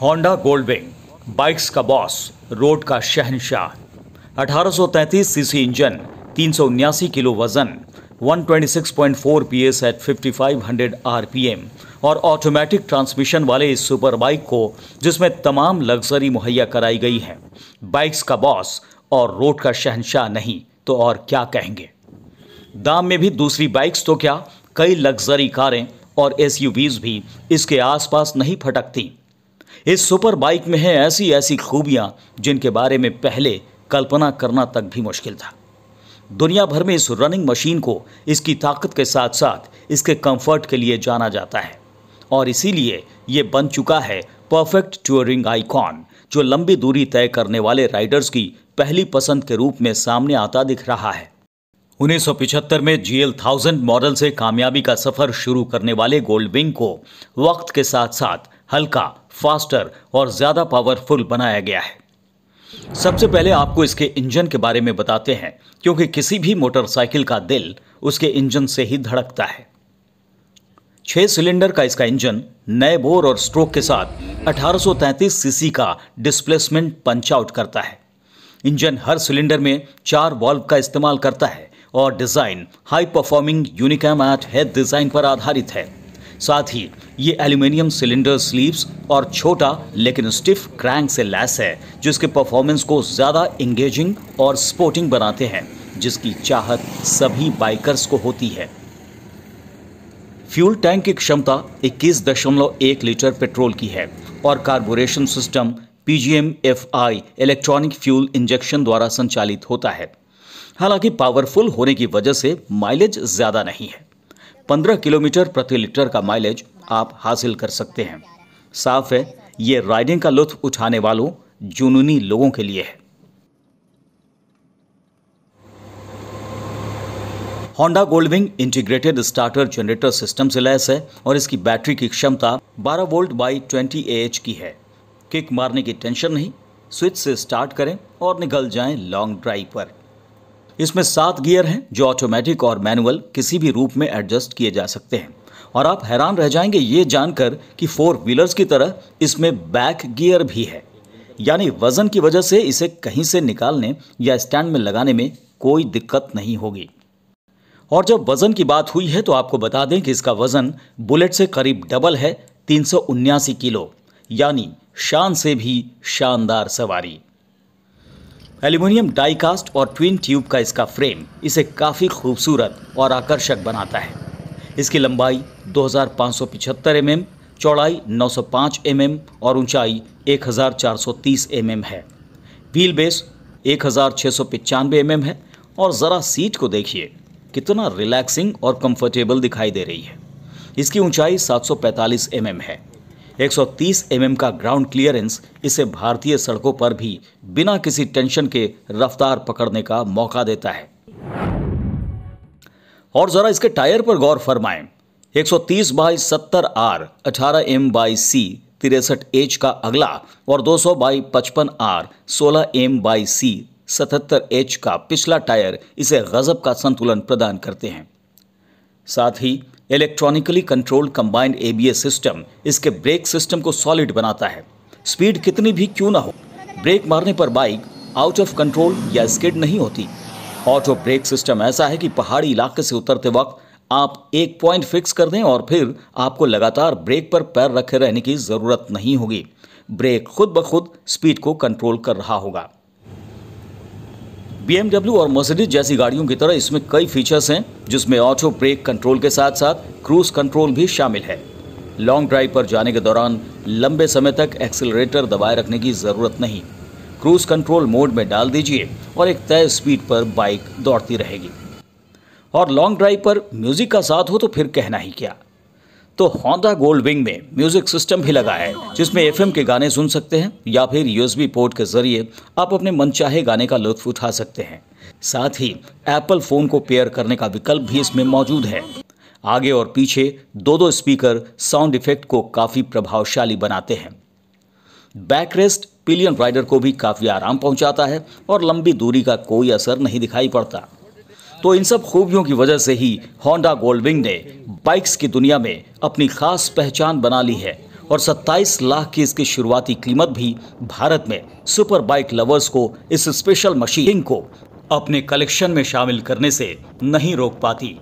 Honda Goldwing bikes का boss road का शहनशाह 1833 सीसी इंजन तीन किलो वजन 126.4 पीएस एट 5500 आरपीएम और ऑटोमेटिक ट्रांसमिशन वाले इस सुपर बाइक को जिसमें तमाम लग्जरी मुहैया कराई गई है बाइक्स का बॉस और रोड का शहनशाह नहीं तो और क्या कहेंगे दाम में भी दूसरी बाइक्स तो क्या कई लग्जरी कारें और एसयूवीज भी इसके आसपास नहीं फटकती इस सुपर बाइक में है ऐसी ऐसी खूबियां जिनके बारे में पहले कल्पना करना तक भी मुश्किल था दुनिया भर में इस रनिंग मशीन को इसकी ताकत के साथ साथ इसके कंफर्ट के लिए जाना जाता है और इसीलिए ये बन चुका है परफेक्ट टूरिंग आइकॉन जो लंबी दूरी तय करने वाले राइडर्स की पहली पसंद के रूप में सामने आता दिख रहा है उन्नीस में जी एल थाउजेंड मॉडल से कामयाबी का सफर शुरू करने वाले गोल्ड विंग को वक्त के साथ साथ हल्का फास्टर और ज़्यादा पावरफुल बनाया गया है सबसे पहले आपको इसके इंजन के बारे में बताते हैं क्योंकि किसी भी मोटरसाइकिल का दिल उसके इंजन से ही धड़कता है छह सिलेंडर का इसका इंजन नए बोर और स्ट्रोक के साथ 1833 सीसी का डिस्प्लेसमेंट पंच आउट करता है इंजन हर सिलेंडर में चार वॉल्व का इस्तेमाल करता है और design high performing Unicam at head design पर आधारित है साथ ही ये एल्यूमिनियम सिलेंडर स्लीव्स और छोटा लेकिन स्टिफ क्रैंक से लैस है जिसके परफॉर्मेंस को ज़्यादा इंगेजिंग और स्पोर्टिंग बनाते हैं जिसकी चाहत सभी बाइकर्स को होती है फ्यूल टैंक की क्षमता 21.1 लीटर पेट्रोल की है और carburetion system PGMFI electronic fuel injection द्वारा संचालित होता है हालांकि पावरफुल होने की वजह से माइलेज ज़्यादा नहीं है 15 किलोमीटर प्रति लीटर का माइलेज आप हासिल कर सकते हैं साफ है ये राइडिंग का लुत्फ उठाने वालों जुनूनी लोगों के लिए है Honda Goldwing integrated starter generator system से लैस है और इसकी बैटरी की क्षमता 12 वोल्ट बाई 20 एएच की है किक मारने की टेंशन नहीं स्विच से स्टार्ट करें और निकल जाएं लॉन्ग ड्राइव पर इसमें सात गियर हैं जो ऑटोमेटिक और मैनुअल किसी भी रूप में एडजस्ट किए जा सकते हैं और आप हैरान रह जाएंगे ये जानकर कि फोर व्हीलर्स की तरह इसमें बैक गियर भी है यानी वजन की वजह से इसे कहीं से निकालने या स्टैंड में लगाने में कोई दिक्कत नहीं होगी और जब वज़न की बात हुई है तो आपको बता दें कि इसका वज़न बुलेट से करीब डबल है तीन किलो यानी शान से भी शानदार सवारी एल्यूमिनियम डाईकास्ट और ट्विन ट्यूब का इसका फ्रेम इसे काफ़ी खूबसूरत और आकर्षक बनाता है इसकी लंबाई 2575 mm, चौड़ाई 905 mm और ऊंचाई 1430 mm है व्हील बेस 1695 mm है और ज़रा सीट को देखिए कितना रिलैक्सिंग और कंफर्टेबल दिखाई दे रही है इसकी ऊंचाई 745 mm है 130 mm का ग्राउंड क्लियरेंस इसे भारतीय सड़कों पर भी बिना किसी टेंशन के रफ्तार पकड़ने का मौका देता है और जरा इसके टायर पर गौर फरमाएं 130 by 70 R 18 M by C तिरसठ एच का अगला और 200 बाई पचपन आर सोलह एम बाई सी सतहत्तर एच का पिछला टायर इसे गजब का संतुलन प्रदान करते हैं साथ ही electronically controlled combined ABS system इसके ब्रेक सिस्टम को सॉलिड बनाता है स्पीड कितनी भी क्यों ना हो ब्रेक मारने पर बाइक आउट ऑफ कंट्रोल या स्किड नहीं होती ऑटो ब्रेक सिस्टम ऐसा है कि पहाड़ी इलाके से उतरते वक्त आप एक पॉइंट फिक्स कर दें और फिर आपको लगातार ब्रेक पर पैर रखे रहने की ज़रूरत नहीं होगी ब्रेक खुद ब खुद स्पीड को कंट्रोल कर रहा होगा बीएमडब्ल्यू और मर्सिडीज जैसी गाड़ियों की तरह इसमें कई फीचर्स हैं जिसमें ऑटो ब्रेक कंट्रोल के साथ साथ क्रूज कंट्रोल भी शामिल है लॉन्ग ड्राइव पर जाने के दौरान लंबे समय तक एक्सेलरेटर दबाए रखने की ज़रूरत नहीं क्रूज कंट्रोल मोड में डाल दीजिए और एक तय स्पीड पर बाइक दौड़ती रहेगी और लॉन्ग ड्राइव पर म्यूज़िक का साथ हो तो फिर कहना ही क्या तो होंडा गोल्ड विंग में म्यूजिक सिस्टम भी लगा है जिसमें एफएम के गाने सुन सकते हैं या फिर यूएसबी पोर्ट के जरिए आप अपने मनचाहे गाने का लुत्फ उठा सकते हैं साथ ही एप्पल फोन को पेयर करने का विकल्प भी इसमें मौजूद है आगे और पीछे दो दो स्पीकर साउंड इफेक्ट को काफ़ी प्रभावशाली बनाते हैं बैकरेस्ट पिलियन राइडर को भी काफ़ी आराम पहुंचाता है और लंबी दूरी का कोई असर नहीं दिखाई पड़ता तो इन सब खूबियों की वजह से ही होंडा गोल्डविंग ने बाइक्स की दुनिया में अपनी खास पहचान बना ली है और 27 लाख की इसकी शुरुआती कीमत भी भारत में सुपर बाइक लवर्स को इस स्पेशल मशीन को अपने कलेक्शन में शामिल करने से नहीं रोक पाती